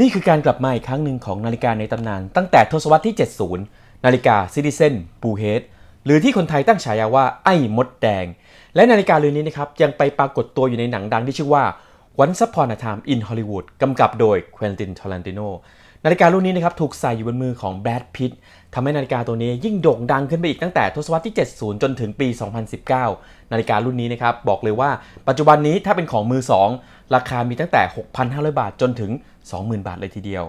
นี่คือการกลับมาอีกครั้งหนึ่งของนาฬิกาในตำนานตั้งแต่ทศวรรษที่ 70 นาฬิกาซิติเซนบูเฮดหรือที่คนไทยตั้งฉายาว่าไอ้มดแดง และนาฬิกาเรือนนี้นะครับยังไปปรากฏตัวอยู่ในหนังดังที่ชื่อว่า Once Upon a Time in Hollywood กำกับโดยินตินทอร์เรนติโนนาฬิการุ่นนี้นะครับถูกใส่อยู่บนมือของแบดพิตทำให้นาฬิกาตัวนี้ยิ่งโด่งดังขึ้นไปอีกตั้งแต่ทศวรรษที่ 70 จนถึงปี 2019 นาฬิการุ่นนี้นะครับบอกเลยว่าปัจจุบันนี้ถ้าเป็นของมือ 2 ราคามีตั้งแต่ 6,500 บาทจนถึง 20,000 บาทเลยทีเดียว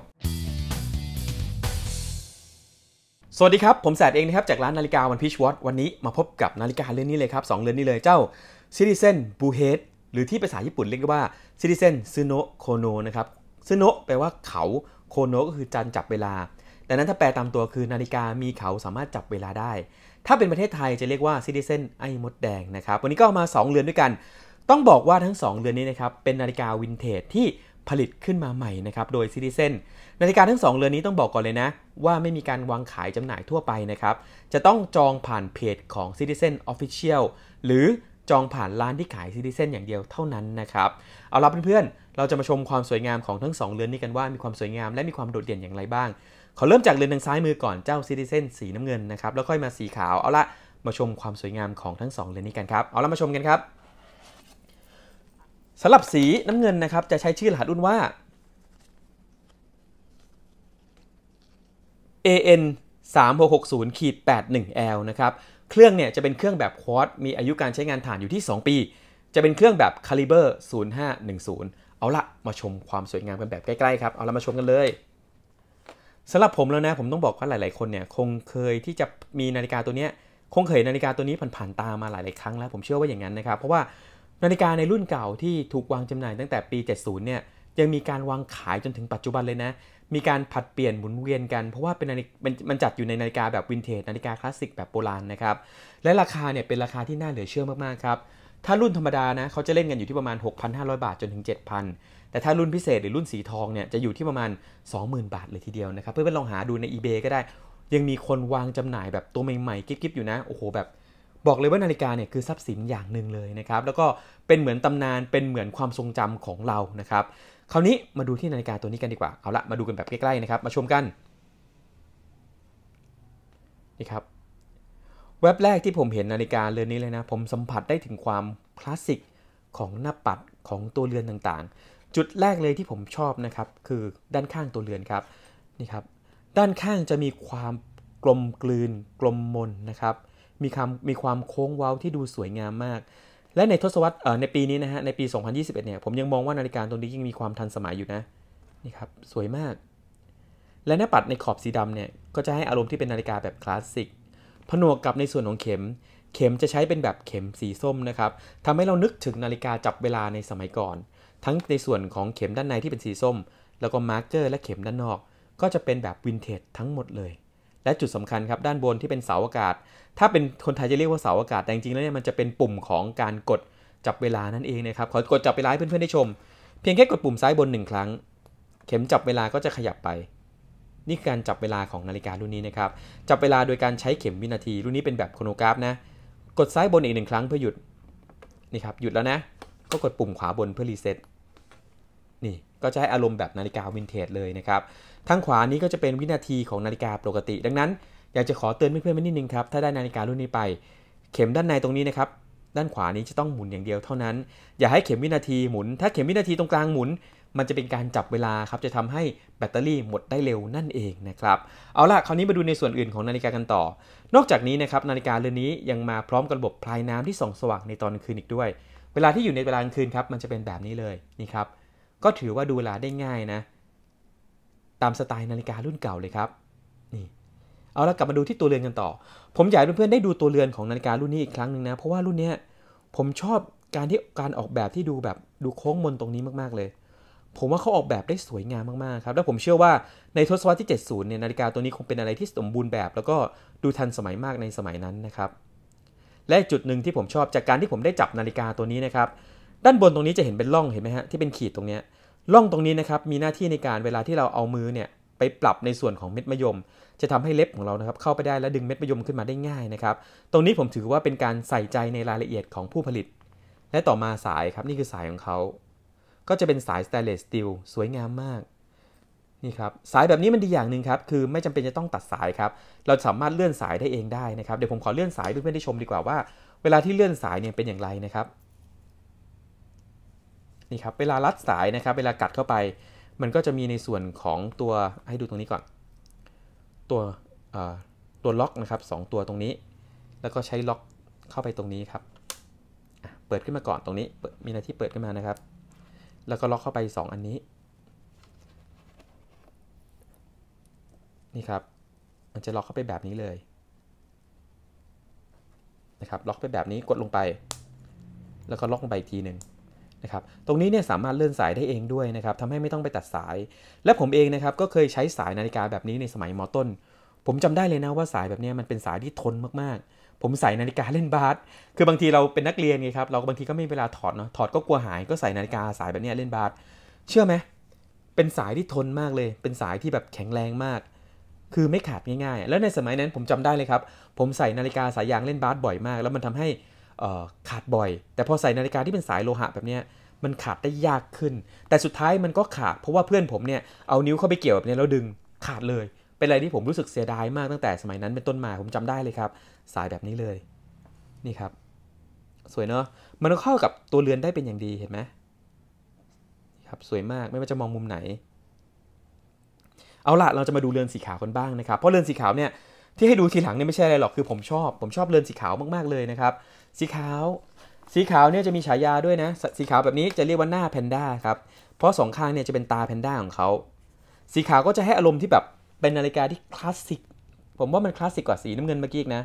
สวัสดีครับผมแสดเองนะครับจากร้านนาฬิกาวันพิชวอตวันนี้มาพบกับนาฬิกาเรือนนี้เลยครับ2เรือนนี้เลยเจ้าซิริเซนบูเฮดหรือที่ภาษาญี่ปุ่นเรียกว่าซิริเซนซึโนโคโนนะครับซึโนแปลว่าเขาโคโนก็คือจันจับเวลาดังนั้นถ้าแปลตามตัวคือนาฬิกามีเขาสามารถจับเวลาได้ ถ้าเป็นประเทศไทยจะเรียกว่าซิติเซนไอมดแดงนะครับ วันนี้ก็มา 2 เรือนด้วยกัน ต้องบอกว่าทั้ง 2 เรือนนี้นะครับเป็นนาฬิกาวินเทจที่ผลิตขึ้นมาใหม่นะครับโดยซิติเซนนาฬิกาทั้ง2เรือนนี้ต้องบอกก่อนเลยนะว่าไม่มีการวางขายจำหน่ายทั่วไปนะครับ จะต้องจองผ่านเพจของซิติเซนออฟฟิเชียลหรือจองผ่านร้านที่ขายซิติเซนอย่างเดียวเท่านั้นนะครับ เอาละเพื่อนเราจะมาชมความสวยงามของทั้ง2เรือนนี้กันว่ามีความสวยงามและมีความโดดเด่นอย่างไรบ้างเขาเริ่มจากเรือนทางซ้ายมือก่อน เจ้าซิติเซนสีน้ำเงินนะครับ แล้วค่อยมาสีขาว เอาละมาชมความสวยงามของทั้ง2เรือนนี้กันครับ เอาละมาชมกันครับสำหรับสีน้ำเงินนะครับ จะใช้ชื่อรหัสรุ่นว่า AN 3660ขีด81 L นะครับ เครื่องเนี่ยจะเป็นเครื่องแบบควอตมีอายุการใช้งานฐานอยู่ที่ 2 ปี จะเป็นเครื่องแบบคาลิเบอร์ 0510เอาละมาชมความสวยงามกันแบบใกล้ๆครับเอาละมาชมกันเลยสำหรับผมแล้วนะผมต้องบอกว่าหลาย ๆคนเนี่ย คงเคยที่จะมีนาฬิกาตัวนี้คงเคยนาฬิกาตัวนี้ผ่านๆตามาหลายๆครั้งแล้วผมเชื่อว่าอย่างนั้นนะครับเพราะว่านาฬิกาในรุ่นเก่าที่ถูกวางจำหน่ายตั้งแต่ปี 70 เนี่ยยังมีการวางขายจนถึงปัจจุบันเลยนะมีการผัดเปลี่ยนหมุนเวียนกัน เพราะว่าเป็นมันจัดอยู่ในนาฬิกาแบบวินเทจนาฬิกาคลาสสิกแบบโบราณนะครับและราคาเนี่ยเป็นราคาที่น่าเหลือเชื่อมากๆครับถ้ารุ่นธรรมดานะ เขาจะเล่นกันอยู่ที่ประมาณ 6,500 บาทจนถึง7,000แต่ถ้ารุ่นพิเศษหรือรุ่นสีทองเนี่ย จะอยู่ที่ประมาณ 20,000 บาทเลยทีเดียวนะครับ เพื่อนๆลองหาดูใน eBay ก็ได้ยังมีคนวางจำหน่ายแบบตัวใหม่ๆกิ๊บๆ อยู่นะ โอ้โหแบบบอกเลยว่านาฬิกาเนี่ย คือทรัพย์สินอย่างหนึ่งเลยนะครับ แล้วก็เป็นเหมือนตำนานเป็นเหมือนความทรงจำของเรานะครับ คราวนี้มาดูที่นาฬิกาตัวนี้กันดีกว่าเอาละมาดูกันแบบใกล้ๆนะครับมาชมกันนี่ครับเว็บแรกที่ผมเห็นนาฬิกาเรือนนี้เลยนะผมสัมผัสได้ถึงความคลาสสิกของหน้าปัดของตัวเรือนต่างๆ จุดแรกเลยที่ผมชอบนะครับคือด้านข้างตัวเรือนครับนี่ครับ ด้านข้างจะมีความกลมกลืน กลมมนนะครับมีความมีความโค้งเว้าที่ดูสวยงามมาก และในทศวรรษเอ่อในปีนี้นะฮะในปี 2021 เนี่ยผมยังมองว่านาฬิกาตัวนี้ยังมีความทันสมัยอยู่นะนี่ครับสวยมาก และหน้าปัดในขอบสีดำเนี่ยก็จะให้อารมณ์ที่เป็นนาฬิกาแบบคลาสสิกผนวกกับในส่วนของเข็ม เข็มจะใช้เป็นแบบเข็มสีส้มนะครับทำให้เรานึกถึงนาฬิกาจับเวลาในสมัยก่อน ทั้งในส่วนของเข็มด้านในที่เป็นสีส้ม แล้วก็มาร์กเกอร์และเข็มด้านนอก ก็จะเป็นแบบวินเทจทั้งหมดเลย และจุดสำคัญครับด้านบนที่เป็นเสาอากาศ ถ้าเป็นคนไทยจะเรียกว่าเสาอากาศ แต่จริงๆแล้วเนี่ยมันจะเป็นปุ่มของการกดจับเวลานั่นเองนะครับ ขอกดจับเวลาให้เพื่อนๆได้ชม เพียงแค่กดปุ่มซ้ายบน1ครั้ง เข็มจับเวลาก็จะขยับไปนี่คือการจับเวลาของนาฬิการุ่นนี้นะครับ จับเวลาโดยการใช้เข็มวินาที รุ่นนี้เป็นแบบโครโนกราฟนะ กดซ้ายบนอีกหนึ่งครั้งเพื่อหยุด นี่ครับหยุดแล้วนะ ก็กดปุ่มขวาบนเพื่อรีเซ็ตนี่ก็จะให้อารมณ์แบบนาฬิกาวินเทจเลยนะครับทางขวานี้ก็จะเป็นวินาทีของนาฬิกาปกติ ดังนั้น อยากจะขอเตือนเพื่อนๆ่อนนิดนึงครับ ถ้าได้นาฬิการุ่นนี้ไป เข็มด้านในตรงนี้นะครับ ด้านขวานี้จะต้องหมุนอย่างเดียวเท่านั้น อย่าให้เข็มวินาทีหมุน ถ้าเข็มวินาทีตรงกลางหมุนมันจะเป็นการจับเวลาครับจะทำให้แบตเตอรี่หมดได้เร็วนั่นเองนะครับเอาล่ะคราวนี้มาดูในส่วนอื่นของนาฬิกากันต่อ นอกจากนี้นะครับ นาฬิกาเรือนนี้ยังมาพร้อมกับระบบพลายน้ำที่ส่อง สว่างในตอนกลางคืนอีกด้วย เวลาที่อยู่ในเวลากลางคืนครับ มันจะเป็นแบบนี้เลยนี่ครับก็ถือว่าดูเวลาได้ง่ายนะ ตามสไตล์นาฬิการุ่นเก่าเลยครับนี่เอาละกลับมาดูที่ตัวเรือนกันต่อ ผมอยากให้เพื่อนๆได้ดูตัวเรือนของนาฬิการุ่นนี้อีกครั้งหนึ่งนะเพราะว่ารุ่นนี้ผมชอบการที่การออกแบบที่ดูแบบดูโค้งมนตรงนี้มากๆเลยผมว่าเขาออกแบบได้สวยงามมากๆครับและผมเชื่อว่าในทศวรรษที่ 70 เนี่ยนาฬิกาตัวนี้คงเป็นอะไรที่สมบูรณ์แบบแล้วก็ดูทันสมัยมากในสมัยนั้นนะครับ และจุดหนึ่งที่ผมชอบจากการที่ผมได้จับนาฬิกาตัวนี้นะครับ ด้านบนตรงนี้จะเห็นเป็นร่องเห็นไหมฮะที่เป็นขีดตรงนี้ร่องตรงนี้นะครับมีหน้าที่ในการเวลาที่เราเอามือเนี่ยไปปรับในส่วนของเม็ดมะยม จะทำให้เล็บของเรานะครับ เข้าไปได้และดึงเม็ดมะยมขึ้นมาได้ง่ายนะครับตรงนี้ผมถือว่าเป็นการใส่ใจในรายละเอียดของผู้ผลิต และต่อมาสายครับนี่คือสายของเขาก็จะเป็นสายสแตนเลสสตีลสวยงามมากนี่ครับสายแบบนี้มันดีอย่างหนึ่งครับคือไม่จำเป็นจะต้องตัดสายครับ เราสามารถเลื่อนสายได้เองได้นะครับเดี๋ยวผมขอเลื่อนสายเพื่อนๆได้ชมดีกว่าว่า เวลาที่เลื่อนสายเนี่ยเป็นอย่างไรนะครับ นี่ครับเวลารัดสายนะครับ เวลากัดเข้าไป มันก็จะมีในส่วนของตัวให้ดูตรงนี้ก่อน ตัวตัวล็อกนะครับ 2 ตัวตรงนี้ แล้วก็ใช้ล็อกเข้าไปตรงนี้ครับเปิดขึ้นมาก่อนตรงนี้ มีหน้าที่เปิดขึ้นมานะครับแล้วก็ล็อกเข้าไป 2 อันนี้ นี่ครับ มันจะล็อกเข้าไปแบบนี้เลยนะครับ ล็อกไปแบบนี้ กดลงไป แล้วก็ล็อกลงไปทีหนึ่งนะครับ ตรงนี้เนี่ยสามารถเลื่อนสายได้เองด้วยนะครับทำให้ไม่ต้องไปตัดสาย และผมเองนะครับก็เคยใช้สายนาฬิกาแบบนี้ในสมัยมอต้น ผมจำได้เลยนะว่าสายแบบนี้มันเป็นสายที่ทนมากๆผมใส่นาฬิกาเล่นบาส คือบางทีเราเป็นนักเรียนไงครับ เราบางทีก็ไม่มีเวลาถอดเนาะ ถอดก็กลัวหาย ก็ใส่นาฬิกาสายแบบนี้เล่นบาส เชื่อไหม เป็นสายที่ทนมากเลย เป็นสายที่แบบแข็งแรงมาก คือไม่ขาดง่ายๆ แล้วในสมัยนั้นผมจำได้เลยครับ ผมใส่นาฬิกาสายยางเล่นบาสบ่อยมาก แล้วมันทำให้ขาดบ่อย แต่พอใส่นาฬิกาที่เป็นสายโลหะแบบนี้ มันขาดได้ยากขึ้น แต่สุดท้ายมันก็ขาด เพราะว่าเพื่อนผมเนี่ย เอานิ้วเข้าไปเกี่ยวแบบนี้แล้วดึง ขาดเลยเป็นอะไรที่ผมรู้สึกเสียดายมากตั้งแต่สมัยนั้น เป็นต้นมาผมจำได้เลยครับ สายแบบนี้เลยนี่ครับ สวยเนาะมันเข้ากับตัวเรือนได้เป็นอย่างดีเห็นไหมครับสวยมากไม่ว่าจะมองมุมไหน เอาละเราจะมาดูเรือนสีขาวกันบ้างนะครับเพราะเรือนสีขาวเนี่ยที่ให้ดูทีหลังเนี่ยไม่ใช่อะไรหรอกคือผมชอบผมชอบเรือนสีขาวมากๆเลยนะครับ สีขาว สีขาวเนี่ยจะมีฉายาด้วยนะ สีขาวแบบนี้จะเรียกว่าหน้าแพนด้าครับเพราะสองข้างเนี่ยจะเป็นตาแพนด้าของเขาสีขาวก็จะให้อารมณ์ที่แบบเป็นนาฬิกาที่คลาสสิก ผมว่ามันคลาสสิกกว่าสี น้ำเงินเมื่อกี้นะ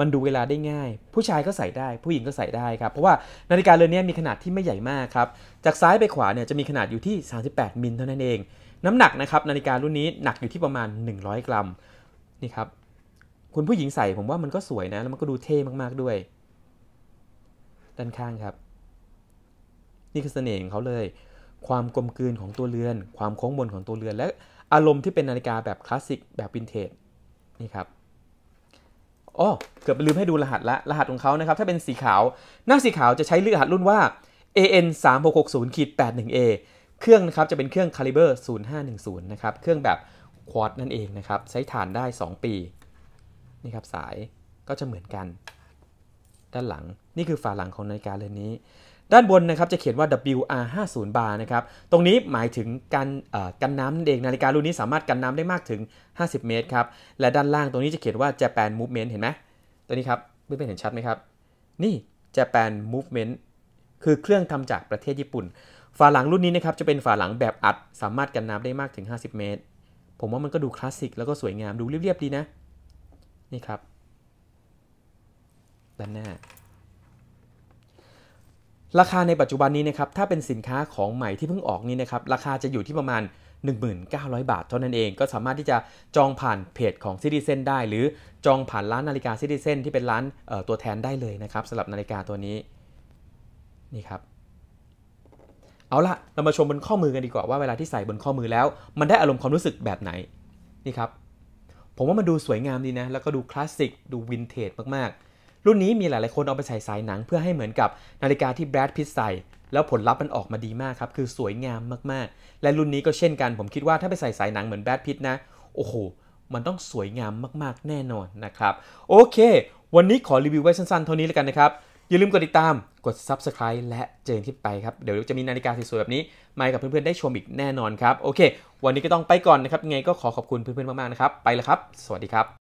มันดูเวลาได้ง่าย ผู้ชายก็ใส่ได้ ผู้หญิงก็ใส่ได้ครับ เพราะว่านาฬิกาเรือนนี้มีขนาดที่ไม่ใหญ่มากครับ จากซ้ายไปขวาเนี่ยจะมีขนาดอยู่ที่ 38มิลเท่านั้นเอง น้ำหนักนะครับนาฬิการุ่นนี้หนักอยู่ที่ประมาณ 100 กรัม นี่ครับ คุณผู้หญิงใส่ ผมว่ามันก็สวยนะ แล้วมันก็ดูเท่มากๆด้วย ด้านข้างครับ นี่คือเสน่ห์ของเขาเลย ความกลมกลืนของตัวเรือน ความโค้งบนของตัวเรือน และอารมณ์ที่เป็นนาฬิกาแบบคลาสสิกแบบวินเทจนี่ครับอ๋อเกือบลืมให้ดูรหัสละรหัสของเขานะครับ ถ้าเป็นสีขาว หน้าสีขาวจะใช้รหัสรุ่นว่า AN 3 6 6 0 81A เครื่องนะครับ จะเป็นเครื่องคาลิเบอร์0510นะครับเครื่องแบบควอดนั่นเองนะครับ ใช้ฐานได้ 2 ปี นี่ครับ สายก็จะเหมือนกัน ด้านหลังนี่คือฝาหลังของนาฬิกาเรือนนี้ด้านบนนะครับจะเขียนว่า WR 5 0 bar นะครับ ตรงนี้หมายถึงการกันน้ำนั่นเองนาฬิการุ่นนี้สามารถกันน้ำได้มากถึง 50 เมตรครับ และด้านล่างตรงนี้จะเขียนว่า Japan Movement เห็นไหมตัวนี้ครับเพื่อนๆเห็นชัดไหมครับ นี่ Japan Movement คือเครื่องทำจากประเทศญี่ปุ่น ฝาหลังรุ่นนี้นะครับจะเป็นฝาหลังแบบอัดสามารถกันน้ำได้มากถึง 50 เมตร ผมว่ามันก็ดูคลาสสิกแล้วก็สวยงามดูเรียบๆดีนะ นี่ครับ ด้านหน้าราคาในปัจจุบันนี้นะครับถ้าเป็นสินค้าของใหม่ที่เพิ่งออกนี้นะครับราคาจะอยู่ที่ประมาณ 1,900 บาท เท่านั้นเองก็สามารถที่จะจองผ่านเพจของซิดิเซนได้ หรือจองผ่านร้านนาฬิกาซิดิเซนที่เป็นร้านตัวแทนได้เลยนะครับสำหรับนาฬิกาตัวนี้นี่ครับเอาละเรามาชมบนข้อมือกันดีกว่าว่าเวลาที่ใส่บนข้อมือแล้ว มันได้อารมณ์ความรู้สึกแบบไหนนี่ครับผมว่ามันดูสวยงามดีนะแล้วก็ดูคลาสสิกดูวินเทจมากๆรุ่นนี้มีหลาย ๆคนเอาไปใส่สายหนัง เพื่อให้เหมือนกับนาฬิกาที่แบรดพิตใส่แล้วผลลัพธ์มันออกมาดีมากครับ คือสวยงามมากๆ และรุ่นนี้ก็เช่นกันผมคิดว่าถ้าไปใส่สายหนังเหมือนแบรดพิตนะ โอ้โห มันต้องสวยงามมากๆแน่นอนนะครับ โอเค วันนี้ขอรีวิวไว้สั้นๆ เท่านี้แล้วกันนะครับ อย่าลืมกดติดตามกด subscribe และเจอกันที่ไปครับเดี๋ยวจะมีนาฬิกาสวยๆแบบนี้มากับเพื่อนๆได้ชมอีกแน่นอนครับโอเค วันนี้ก็ต้องไปก่อนนะครับไงก็ขอขอบคุณเพื่อนๆมากๆนะครับ ไปแล้วครับ สวัสดีครับ